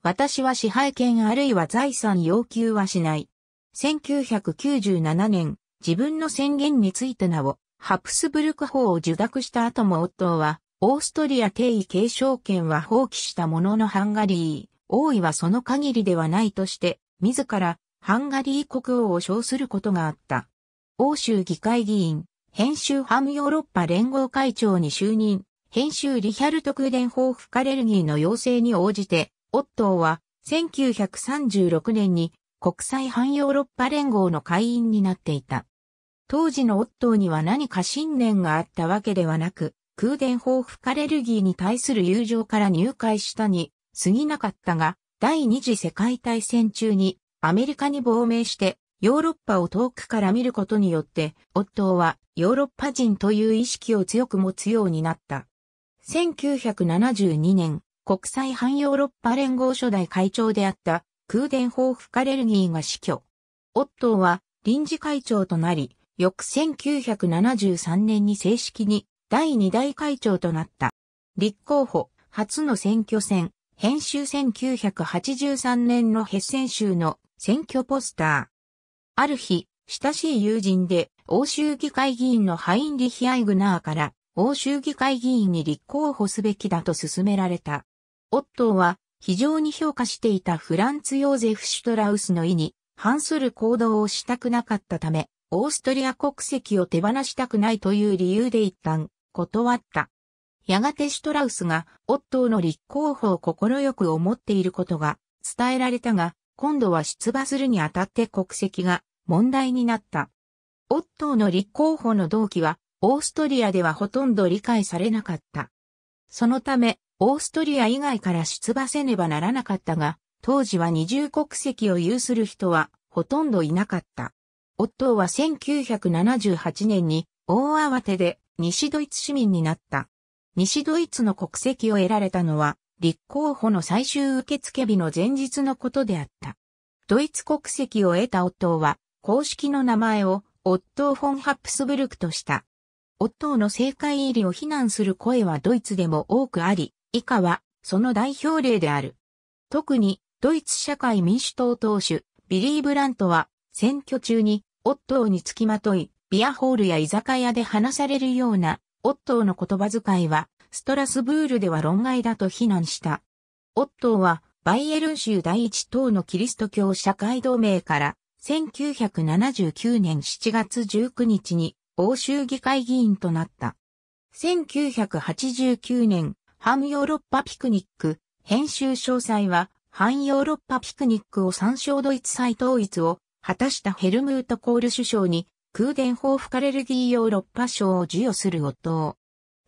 私は支配権あるいは財産要求はしない。1997年、自分の宣言について名を、ハプスブルク法を受諾した後も夫は、オーストリア定位継承権は放棄したもののハンガリー、王位はその限りではないとして、自ら、ハンガリー国王を称することがあった。欧州議会議員、編集ハムヨーロッパ連合会長に就任、編集リヒャルト・クーデンホーフ・カレルギーの要請に応じて、オットーは1936年に国際反ヨーロッパ連合の会員になっていた。当時のオットーには何か信念があったわけではなく、空伝報復アレルギーに対する友情から入会したに過ぎなかったが、第二次世界大戦中にアメリカに亡命してヨーロッパを遠くから見ることによって、オットーはヨーロッパ人という意識を強く持つようになった。1972年、国際反ヨーロッパ連合初代会長であった空伝法フカレルギーが死去。オットーは臨時会長となり、翌1973年に正式に第2代会長となった。立候補、初の選挙戦、編集1983年のヘッセン州の選挙ポスター。ある日、親しい友人で欧州議会議員のハインリヒ・アイグナーから欧州議会議員に立候補すべきだと勧められた。オットーは非常に評価していたフランツ・ヨーゼフ・シュトラウスの意に反する行動をしたくなかったため、オーストリア国籍を手放したくないという理由で一旦断った。やがてシュトラウスがオットーの立候補を快く思っていることが伝えられたが、今度は出馬するにあたって国籍が問題になった。オットーの立候補の動機はオーストリアではほとんど理解されなかった。そのため、オーストリア以外から出馬せねばならなかったが、当時は二重国籍を有する人はほとんどいなかった。オットーは1978年に大慌てで西ドイツ市民になった。西ドイツの国籍を得られたのは立候補の最終受付日の前日のことであった。ドイツ国籍を得たオットーは公式の名前をオットー・フォン・ハプスブルクとした。オットーの政界入りを非難する声はドイツでも多くあり、以下は、その代表例である。特に、ドイツ社会民主党党首、ビリー・ブラントは、選挙中に、オットーにつきまとい、ビアホールや居酒屋で話されるような、オットーの言葉遣いは、ストラスブールでは論外だと非難した。オットーは、バイエルン州第一党のキリスト教社会同盟から、1979年7月19日に、欧州議会議員となった。1989年、ハンヨーロッパピクニック、編集詳細は、ハンヨーロッパピクニックを参照ドイツ再統一を果たしたヘルムート・コール首相に、空伝報フカレルギーヨーロッパ賞を授与する夫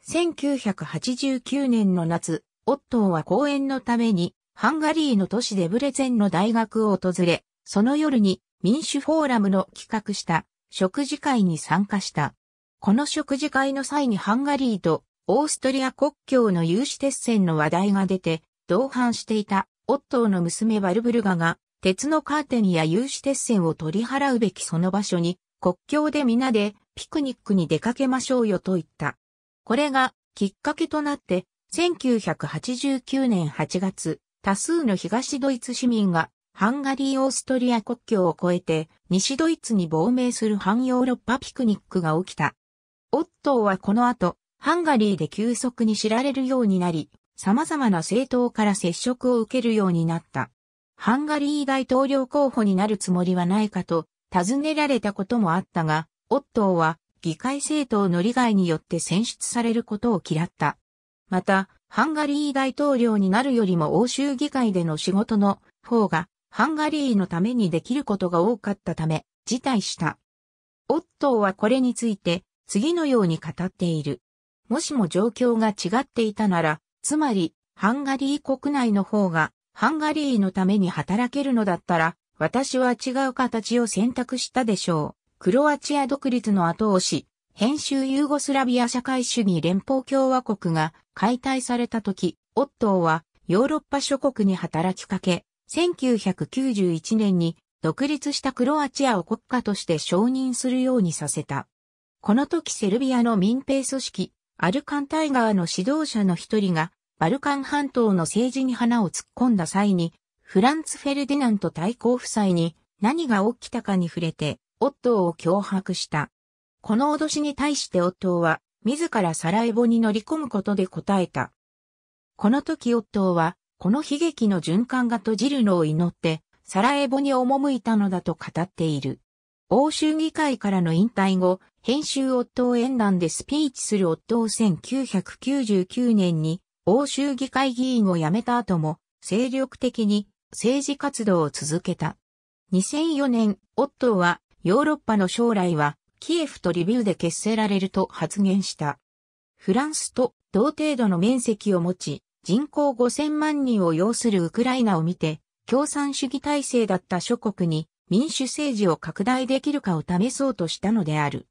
ッ1989年の夏、夫は講演のために、ハンガリーの都市デブレゼンの大学を訪れ、その夜に民主フォーラムの企画した食事会に参加した。この食事会の際にハンガリーとオーストリア国境の有刺鉄線の話題が出て、同伴していたオットーの娘バルブルガが、鉄のカーテンや有刺鉄線を取り払うべきその場所に、国境で皆でピクニックに出かけましょうよと言った。これがきっかけとなって、1989年8月、多数の東ドイツ市民がハンガリー・オーストリア国境を越えて西ドイツに亡命する反ヨーロッパピクニックが起きた。オットーはこの後、ハンガリーで急速に知られるようになり、様々な政党から接触を受けるようになった。ハンガリー大統領候補になるつもりはないかと尋ねられたこともあったが、オットーは議会政党の利害によって選出されることを嫌った。また、ハンガリー大統領になるよりも欧州議会での仕事の方が、ハンガリーのためにできることが多かったため、辞退した。オットーはこれについて、次のように語っている。もしも状況が違っていたなら、つまり、ハンガリー国内の方が、ハンガリーのために働けるのだったら、私は違う形を選択したでしょう。クロアチア独立の後押し、編集ユーゴスラビア社会主義連邦共和国が解体された時、オットーはヨーロッパ諸国に働きかけ、1991年に独立したクロアチアを国家として承認するようにさせた。この時セルビアの民兵組織、アルカンタイガーの指導者の一人が、バルカン半島の政治に花を突っ込んだ際に、フランツ・フェルディナント対抗夫妻に何が起きたかに触れて、オットーを脅迫した。この脅しに対してオットーは、自らサラエボに乗り込むことで答えた。この時オットーは、この悲劇の循環が閉じるのを祈って、サラエボに赴いたのだと語っている。欧州議会からの引退後、編集夫を演壇でスピーチする夫を1999年に欧州議会議員を辞めた後も精力的に政治活動を続けた。2004年、夫はヨーロッパの将来はキエフとリビューで結せられると発言した。フランスと同程度の面積を持ち、人口5000万人を要するウクライナを見て、共産主義体制だった諸国に民主政治を拡大できるかを試そうとしたのである。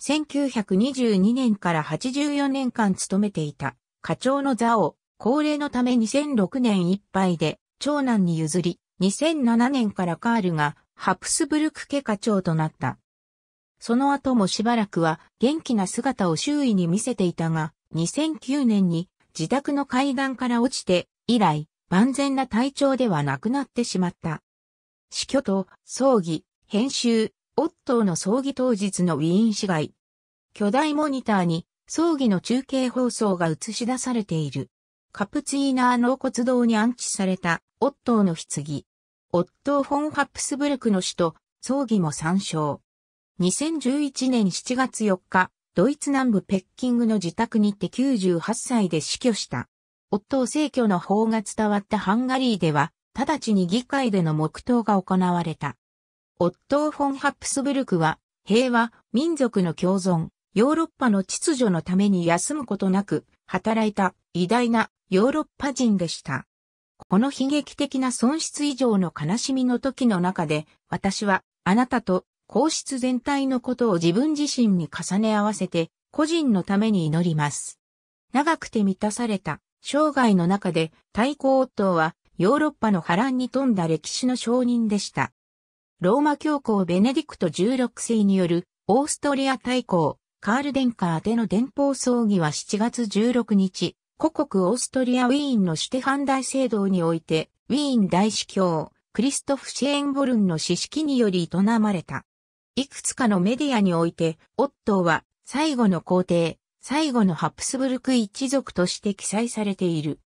1922年から84年間勤めていた課長の座を高齢のため2006年いっぱいで長男に譲り、2007年からカールがハプスブルク家課長となった。その後もしばらくは元気な姿を周囲に見せていたが、2009年に自宅の階段から落ちて以来万全な体調ではなくなってしまった。死去と葬儀、編集、オットーの葬儀当日のウィーン市街。巨大モニターに葬儀の中継放送が映し出されている。カプツーナー納骨堂に安置されたオットーの棺。オットー・フォン・ハプスブルクの首都、葬儀も参照。2011年7月4日、ドイツ南部ペッキングの自宅にて98歳で死去した。オットー逝去の法が伝わったハンガリーでは、直ちに議会での黙祷が行われた。オットー・フォン・ハプスブルクは、平和、民族の共存、ヨーロッパの秩序のために休むことなく、働いた偉大なヨーロッパ人でした。この悲劇的な損失以上の悲しみの時の中で、私はあなたと皇室全体のことを自分自身に重ね合わせて、個人のために祈ります。長くて満たされた生涯の中で、太閤夫はヨーロッパの波乱に富んだ歴史の証人でした。ローマ教皇ベネディクト16世によるオーストリア大公、カール殿下宛ての伝法葬儀は7月16日、故国オーストリアウィーンのシュテハン大聖堂において、ウィーン大司教、クリストフ・シェーンボルンの死式により営まれた。いくつかのメディアにおいて、オットーは、最後の皇帝、最後のハプスブルク一族として記載されている。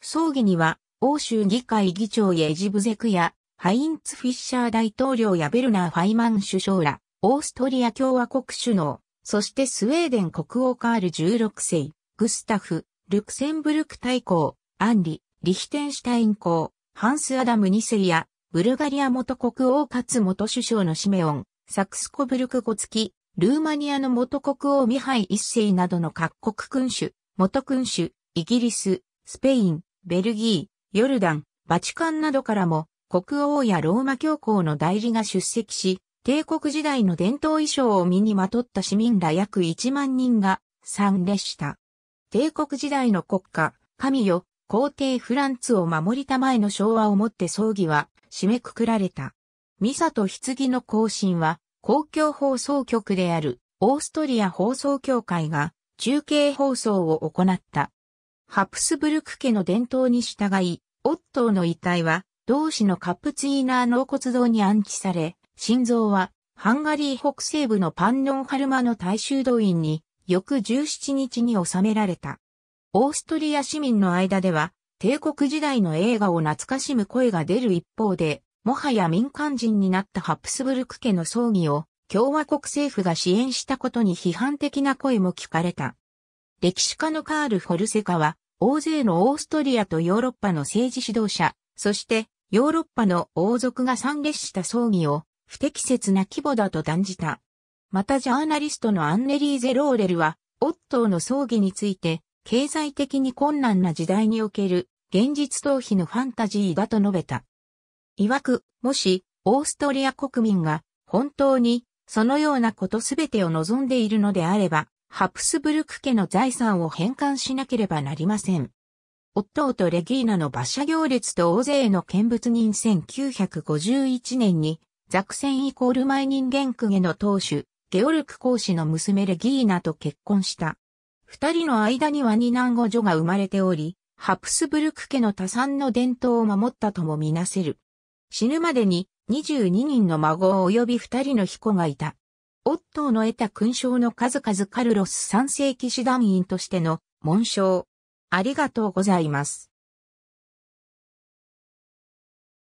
葬儀には、欧州議会議長やエジブゼクや、ハインツ・フィッシャー大統領やベルナー・ファイマン首相ら、オーストリア共和国首脳、そしてスウェーデン国王カール16世、グスタフ、ルクセンブルク大公、アンリ、リヒテンシュタイン公、ハンス・アダム2世や、ブルガリア元国王かつ元首相のシメオン、サクスコブルク5月、ルーマニアの元国王ミハイ一世などの各国君主、元君主、イギリス、スペイン、ベルギー、ヨルダン、バチカンなどからも国王やローマ教皇の代理が出席し、帝国時代の伝統衣装を身にまとった市民ら約1万人が参列した。帝国時代の国家、神よ、皇帝フランツを守りたまえの昭和をもって葬儀は締めくくられた。ミサと棺の行進は公共放送局であるオーストリア放送協会が中継放送を行った。ハプスブルク家の伝統に従い、オットーの遺体は同市のカップツイーナー納骨堂に安置され、心臓はハンガリー北西部のパンノンハルマの大衆動員に翌17日に収められた。オーストリア市民の間では帝国時代の映画を懐かしむ声が出る一方で、もはや民間人になったハプスブルク家の葬儀を共和国政府が支援したことに批判的な声も聞かれた。歴史家のカール・フォルセカは、大勢のオーストリアとヨーロッパの政治指導者、そしてヨーロッパの王族が参列した葬儀を不適切な規模だと断じた。またジャーナリストのアンネリーゼ・ローレルは、オットーの葬儀について、経済的に困難な時代における現実逃避のファンタジーだと述べた。曰く、もし、オーストリア国民が本当にそのようなことすべてを望んでいるのであれば、ハプスブルク家の財産を返還しなければなりません。夫とレギーナの馬車行列と大勢の見物人1951年に、ザクセンイコールマイ人間クゲの当主、ゲオルク公使の娘レギーナと結婚した。二人の間には二男五女が生まれており、ハプスブルク家の多産の伝統を守ったともみなせる。死ぬまでに22人の孫及び二人の彦がいた。夫の得た勲章の数々カルロス三世騎士団員としての紋章、ありがとうございます。